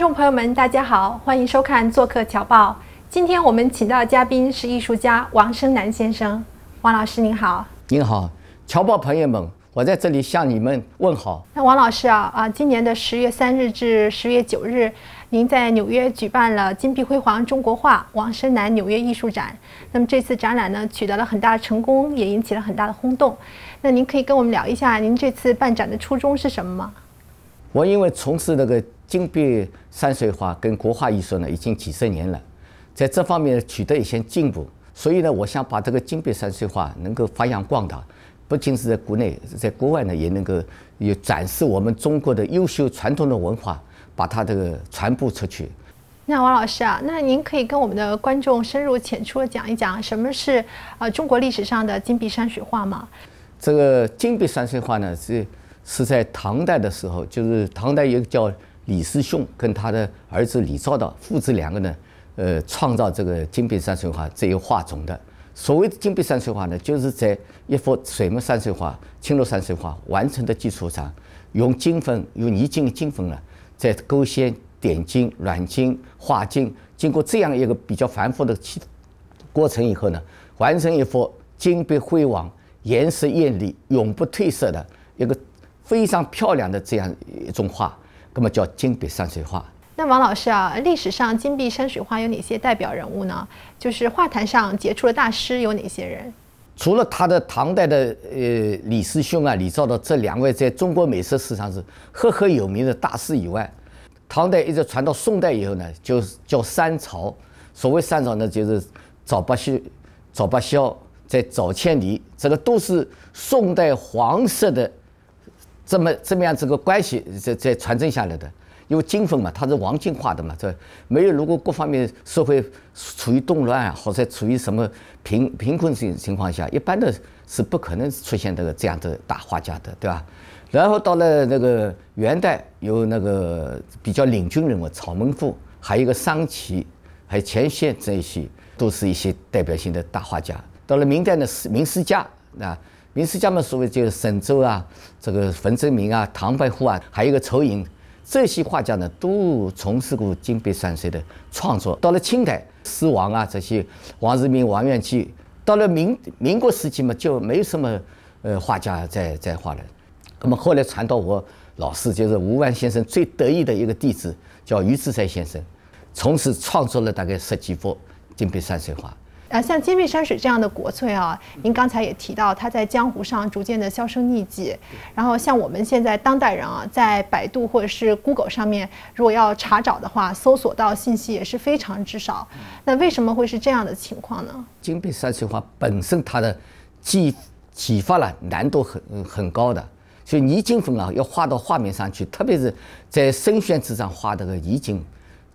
听众朋友们，大家好，欢迎收看《做客侨报》。今天我们请到的嘉宾是艺术家王生南先生。王老师您好，您好，侨报朋友们，我在这里向你们问好。那王老师啊啊，今年的十月三日至十月九日，您在纽约举办了金碧辉煌中国画王生南纽约艺术展。那么这次展览呢，取得了很大的成功，也引起了很大的轰动。那您可以跟我们聊一下，您这次办展的初衷是什么吗？我因为从事那个金碧山水画跟国画艺术呢，已经几十年了，在这方面取得一些进步，所以呢，我想把这个金碧山水画能够发扬光大，不仅是在国内，在国外呢也能够有展示我们中国的优秀传统的文化，把它这个传播出去。那王老师啊，那您可以跟我们的观众深入浅出的讲一讲什么是啊中国历史上的金碧山水画吗？这个金碧山水画呢是。是在唐代的时候，就是唐代一个叫李思训，跟他的儿子李昭道父子两个呢，呃，创造这个金碧山水画这一画种的。所谓的金碧山水画呢，就是在一幅水墨山水画、青绿山水画完成的基础上，用金粉、用泥金的金粉呢，在勾线、点金、软金、画金，经过这样一个比较繁复的起过程以后呢，完成一幅金碧辉煌、颜色艳丽、永不褪色的一个。非常漂亮的这样一种画，那么叫金碧山水画。那王老师啊，历史上金碧山水画有哪些代表人物呢？就是画坛上杰出的大师有哪些人？除了他的唐代的呃李师兄啊，李昭的这两位在中国美术史上是赫赫有名的大师以外，唐代一直传到宋代以后呢，就是叫三朝。所谓三朝呢，就是早八夕、早八肖、在早千里，这个都是宋代黄色的。这么这么样这个关系在在传承下来的，因为金粉嘛，他是王进画的嘛，这没有，如果各方面社会处于动乱，或者处于什么贫贫困情情况下，一般的是不可能出现这个这样的大画家的，对吧？然后到了那个元代，有那个比较领军人物曹门富，还有一个桑琪，还有钱宪这些，都是一些代表性的大画家。到了明代呢，四明四家啊。明四家嘛，所谓就是沈周啊，这个冯正明啊、唐伯虎啊，还有一个仇英，这些画家呢都从事过金碧山水的创作。到了清代，诗王啊这些，王士明、王元济，到了民民国时期嘛，就没有什么呃画家在在画了。那么后来传到我老师，就是吴万先生最得意的一个弟子叫余志才先生，从此创作了大概十几幅金碧山水画。啊，像金碧山水这样的国粹啊，您刚才也提到，它在江湖上逐渐的销声匿迹。然后，像我们现在当代人啊，在百度或者是 Google 上面，如果要查找的话，搜索到信息也是非常之少。那为什么会是这样的情况呢？金碧山水画本身它的技启发了难度很很高的，所以泥金粉啊，要画到画面上去，特别是在深宣纸上画这个泥金，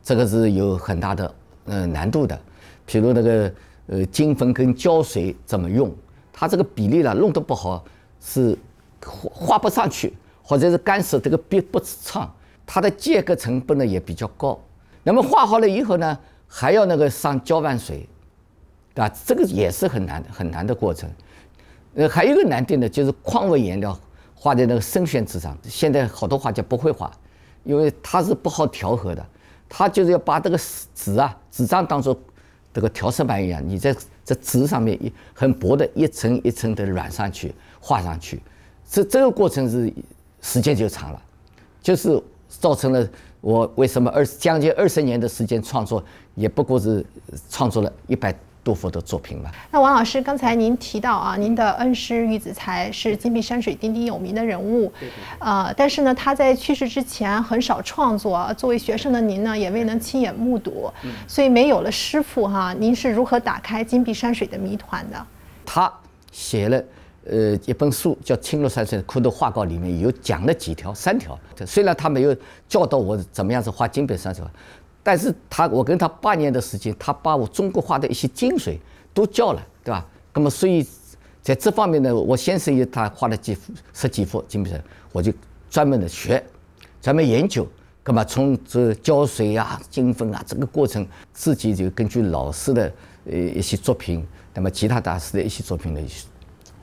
这个是有很大的嗯难度的。比如那个。呃，金粉跟胶水怎么用？它这个比例呢弄得不好，是画不上去，或者是干涩这个笔不畅。它的间隔成本呢也比较高。那么画好了以后呢，还要那个上胶万水，啊，这个也是很难很难的过程。呃，还有一个难点呢，就是矿物颜料画在那个生宣纸上，现在好多画家不会画，因为它是不好调和的。它就是要把这个纸啊，纸张当做。这个调色板一样，你在这纸上面一很薄的一层一层的染上去，画上去，这这个过程是时间就长了，就是造成了我为什么二十将近二十年的时间创作也不过是创作了一百。杜甫的作品了。那王老师，刚才您提到啊，您的恩师玉子才是金碧山水鼎鼎有名的人物，呃，但是呢，他在去世之前很少创作，作为学生的您呢，也未能亲眼目睹，所以没有了师傅哈，您是如何打开金碧山水的谜团的？他写了呃一本书，叫《青绿山水的骷画稿》，里面有讲了几条，三条。虽然他没有教导我怎么样子画金碧山水。但是他，我跟他八年的时间，他把我中国画的一些精髓都教了，对吧？那么所以在这方面呢，我先生也他画了几幅、十几幅精品，我就专门的学、专门研究，那么从这浇水啊、精分啊这个过程，自己就根据老师的呃一些作品，那么其他大师的一些作品呢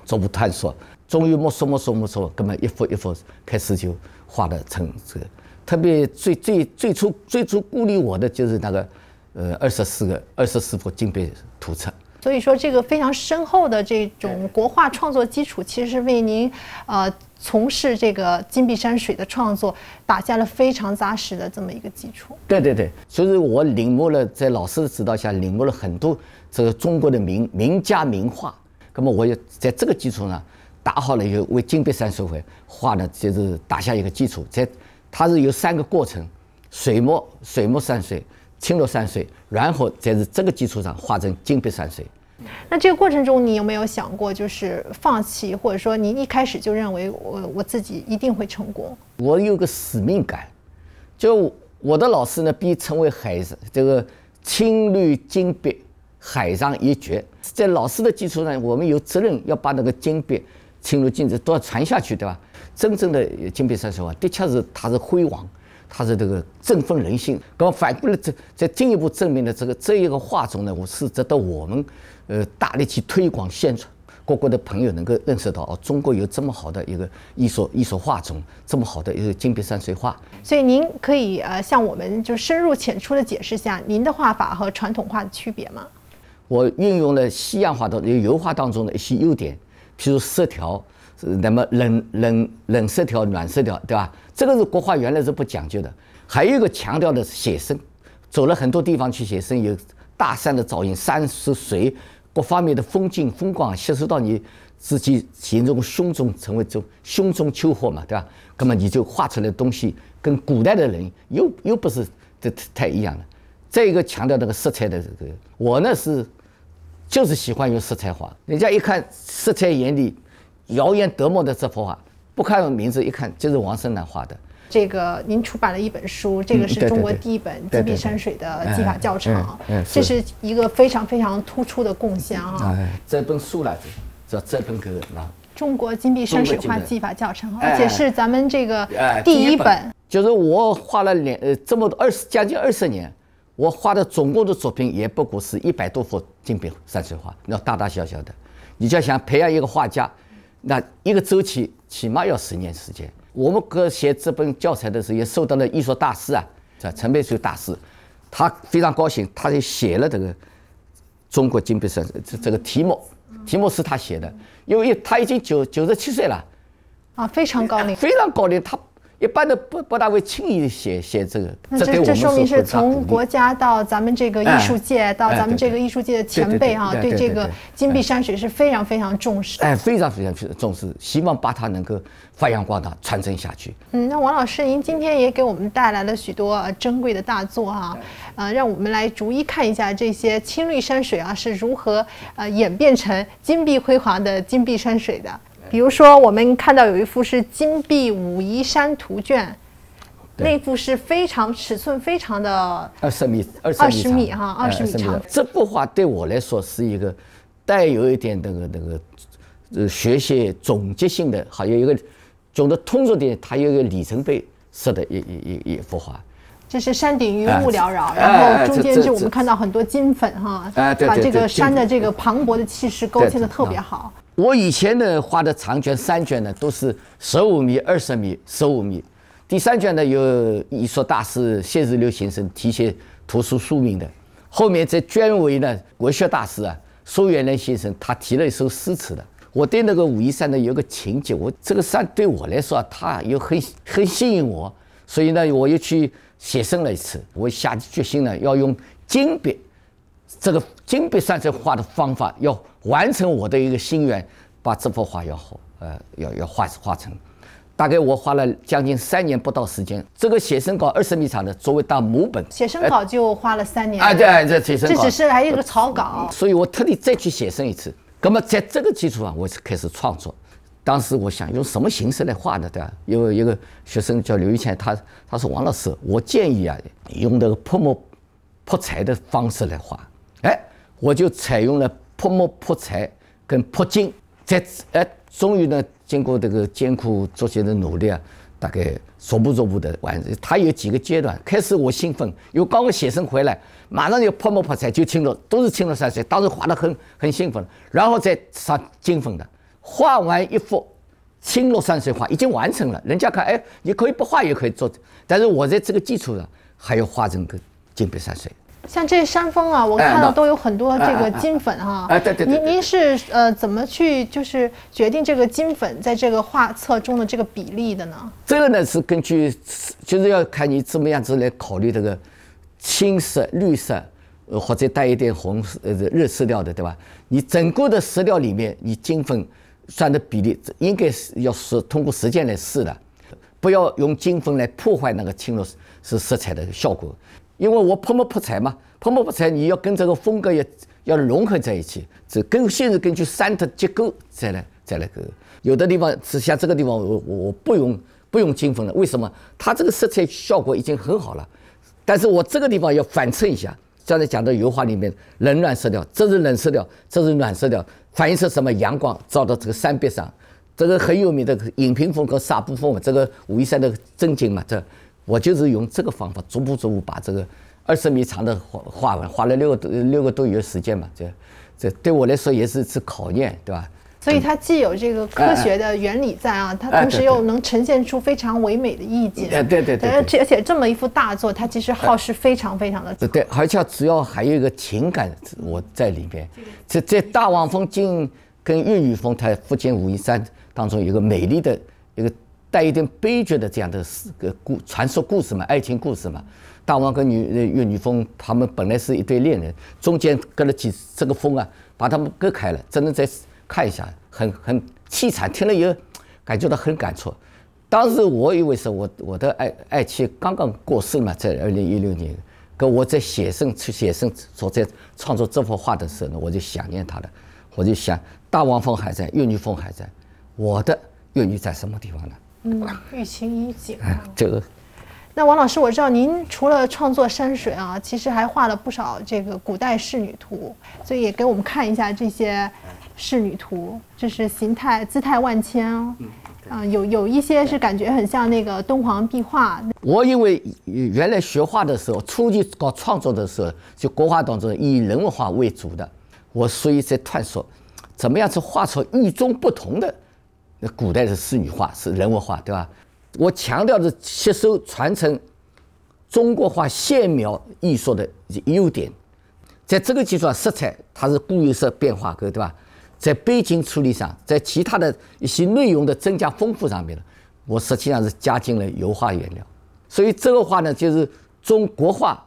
逐步探索，终于摸索、摸索、摸索，那么一幅一幅开始就画的成这。特别最最最初最初鼓励我的就是那个，呃，二十四个二十四幅金碧图册。所以说，这个非常深厚的这种国画创作基础，其实是为您，呃，从事这个金碧山水的创作打下了非常扎实的这么一个基础。对对对，所以我领悟了，在老师的指导下，领悟了很多这个中国的名名家名画。那么，我也在这个基础上打好了，以后为金碧山水画呢，就是打下一个基础在。它是由三个过程：水墨、水墨山水、青绿山水，然后才是这个基础上画成金碧山水。那这个过程中，你有没有想过就是放弃，或者说你一开始就认为我我自己一定会成功？我有个使命感，就我的老师呢被称为海这个青绿金碧海上一绝，在老师的基础上，我们有责任要把那个金碧。清如镜，紫都要传下去，对吧？真正的金碧山水画，的确是它是辉煌，它是这个振奋人心。那么反过来，这在进一步证明了这个这一个画种呢，我是值得我们呃大力去推广宣传，各国的朋友能够认识到哦，中国有这么好的一个艺术艺术画种，这么好的一个金碧山水画。所以您可以呃向我们就深入浅出的解释下您的画法和传统画的区别吗？我运用了西洋画的油画当中的一些优点。譬如色调，那么冷冷冷色调、暖色调，对吧？这个是国画原来是不讲究的。还有一个强调的是写生，走了很多地方去写生，有大山的噪音，山是水，各方面的风景风光，吸收到你自己心中胸中，成为种胸中秋壑嘛，对吧？那么你就画出来的东西，跟古代的人又又不是太太一样了。再一个强调那个色彩的这个，我呢是。就是喜欢用色彩画，人家一看色彩眼里谣言岩德的这幅画，不看名字一看就是王生南画的。这个您出版了一本书，这个是中国第一本金碧山水的技法教程，这是一个非常非常突出的贡献啊！这本书来着，叫这本可哪？中国金碧山水画技法教程，而且是咱们这个第一本。就是我画了两呃这么多二十将近二十年。我画的总共的作品也不过是一百多幅精品山水画，那大大小小的。你要想培养一个画家，那一个周期起码要十年时间。我们哥写这本教材的时候，也受到了艺术大师啊，陈佩秋大师，他非常高兴，他就写了这个“中国精品山”这这个题目，题目是他写的，因为他已经九九十七岁了，啊，非常高龄，非常高龄，他。一般的不不大会轻易写写这个。那这这说明是从国家到咱们这个艺术界，到咱们这个艺术界的前辈啊，对这个金碧山水是非常非常重视。哎，非常非常重视，希望把它能够发扬光大，传承下去。嗯，那王老师，您今天也给我们带来了许多珍贵的大作哈，呃，让我们来逐一看一下这些青绿山水啊是如何呃演变成金碧辉煌的金碧山水的。比如说，我们看到有一幅是《金碧武夷山图卷》，那幅是非常尺寸非常的，二十米，二十米长，哈，二十米长。这幅画对我来说是一个带有一点那个那个呃学习总结性的，还有一个总的通俗点，它有一个里程碑式的一一一一幅画。这是山顶云雾缭绕，然后中间就我们看到很多金粉，哈，把这个山的这个磅礴的气势勾画的特别好。我以前呢画的长卷、三卷呢都是十五米、二十米、十五米。第三卷呢有艺说大师谢日流先生提写图书书名的，后面再卷为呢国学大师啊苏元良先生他提了一首诗词的。我对那个武夷山呢有个情结，我这个山对我来说啊，它又很很吸引我，所以呢我又去写生了一次。我下定决心呢要用金笔。这个金碧山水画的方法，要完成我的一个心愿，把这幅画要好，呃，要要画画成。大概我花了将近三年不到时间。这个写生稿二十米长的，作为当母本。写生稿就花了三年。啊，对，这写生稿，这只是还有一个草稿，所以我特地再去写生一次。那么在这个基础上，我开始创作。当时我想用什么形式来画呢？对吧？因为一个学生叫刘玉倩，他他说王老师，我建议啊，用那个泼墨泼彩的方式来画。哎，我就采用了泼墨、泼彩跟泼金，在哎，终于呢，经过这个艰苦卓绝的努力啊，大概逐步逐步的完成。它有几个阶段，开始我兴奋，因为刚刚写生回来，马上就泼墨、泼彩，就青了，都是青了山水。当时画的很很兴奋，然后再上金粉的，画完一幅青绿山水画已经完成了，人家看，哎，你可以不画也可以做，但是我在这个基础上还要画成个金碧山水。像这山峰啊，我看到都有很多这个金粉哈。哎，对对对。您您是呃怎么去就是决定这个金粉在这个画册中的这个比例的呢？这个呢是根据，就是要看你怎么样子来考虑这个青色、绿色，呃或者带一点红呃热色调的，对吧？你整个的色调里面，你金粉算的比例应该是要是通过实践来试的，不要用金粉来破坏那个青色是色彩的效果。因为我泼墨泼彩嘛，泼墨泼彩你要跟这个风格要要融合在一起，这根现是根据山的结构再来再来个，有的地方是像这个地方我我不用不用金粉了，为什么？它这个色彩效果已经很好了，但是我这个地方要反衬一下，刚才讲的油画里面冷暖色调，这是冷色调，这是暖色调，反映是什么？阳光照到这个山壁上，这个很有名的影评风格、纱布风这个武夷山的真景嘛，这。我就是用这个方法，逐步逐步把这个二十米长的画画完，花了六个多、六个多月时间嘛。这这对我来说也是一次考验，对吧？所以它既有这个科学的原理在啊，它同时又能呈现出非常唯美的意境。对对对。而且而且这么一幅大作，它其实耗时非常非常的。对，而且主要还有一个情感我在里面。这这大网风境跟越雨峰它福建武夷山当中，有个美丽的一个。带一点悲剧的这样的是个故传说故事嘛，爱情故事嘛。大王跟女岳女峰，他们本来是一对恋人，中间隔了几这个峰啊，把他们隔开了。只能再看一下，很很凄惨。听了以后，感觉到很感触。当时我以为是我我的爱爱妻刚刚过世嘛，在二零一六年，跟我在写生写生所在创作这幅画的时候呢，我就想念她了。我就想，大王峰还在，岳女峰还在，我的岳女在什么地方呢？嗯，欲情于景啊，这个。那王老师，我知道您除了创作山水啊，其实还画了不少这个古代仕女图，所以也给我们看一下这些仕女图，就是形态姿态万千。哦。嗯，有有一些是感觉很像那个敦煌壁画。我因为原来学画的时候，初期搞创作的时候，就国画当中以人物画为主的，我所以在探索，怎么样去画出与众不同的。那古代的是仕女画，是人物画，对吧？我强调的吸收、传承中国画线描艺术的优点，在这个基础上，色彩它是固有色变化，个对吧？在背景处理上，在其他的一些内容的增加、丰富上面呢，我实际上是加进了油画原料，所以这个画呢，就是中国画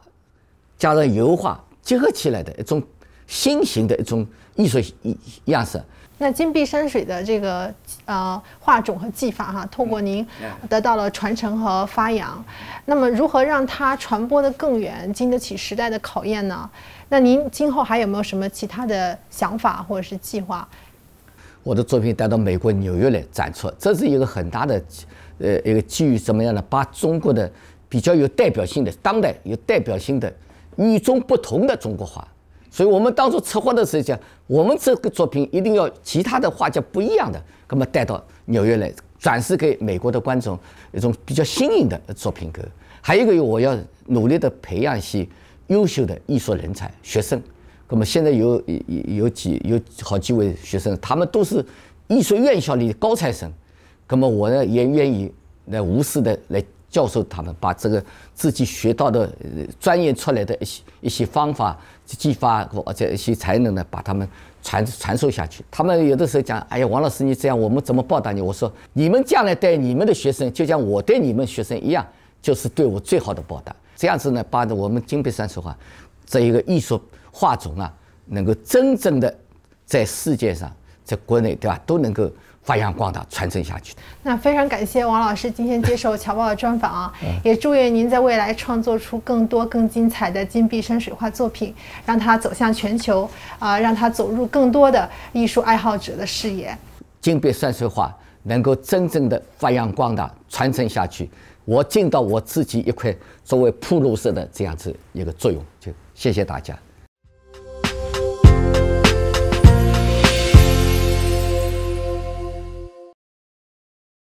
加上油画结合起来的一种。新型的一种艺术样式。那金碧山水的这个呃画种和技法哈，透过您得到了传承和发扬。那么如何让它传播的更远，经得起时代的考验呢？那您今后还有没有什么其他的想法或者是计划？我的作品带到美国纽约来展出，这是一个很大的呃一个基于什么样的？把中国的比较有代表性的当代有代表性的与众不同的中国画。所以，我们当初策划的时候讲，我们这个作品一定要其他的画家不一样的，那么带到纽约来展示给美国的观众一种比较新颖的作品格。还有一个，我要努力的培养一些优秀的艺术人才、学生。那么现在有有有几有好几位学生，他们都是艺术院校里的高材生。那么我呢，也愿意来无私的来。教授他们把这个自己学到的专业出来的一些一些方法、技法，或者一些才能呢，把他们传传授下去。他们有的时候讲：“哎呀，王老师，你这样，我们怎么报答你？”我说：“你们将来带你们的学生，就像我对你们学生一样，就是对我最好的报答。”这样子呢，把我们金碧山水画这一个艺术画种啊，能够真正的在世界上、在国内，对吧，都能够。发扬光大，传承下去。那非常感谢王老师今天接受《侨报》的专访啊！也祝愿您在未来创作出更多更精彩的金碧山水画作品，让它走向全球啊，让它走入更多的艺术爱好者的视野。金碧山水画能够真正的发扬光大，传承下去，我尽到我自己一块作为铺路石的这样子一个作用，就谢谢大家。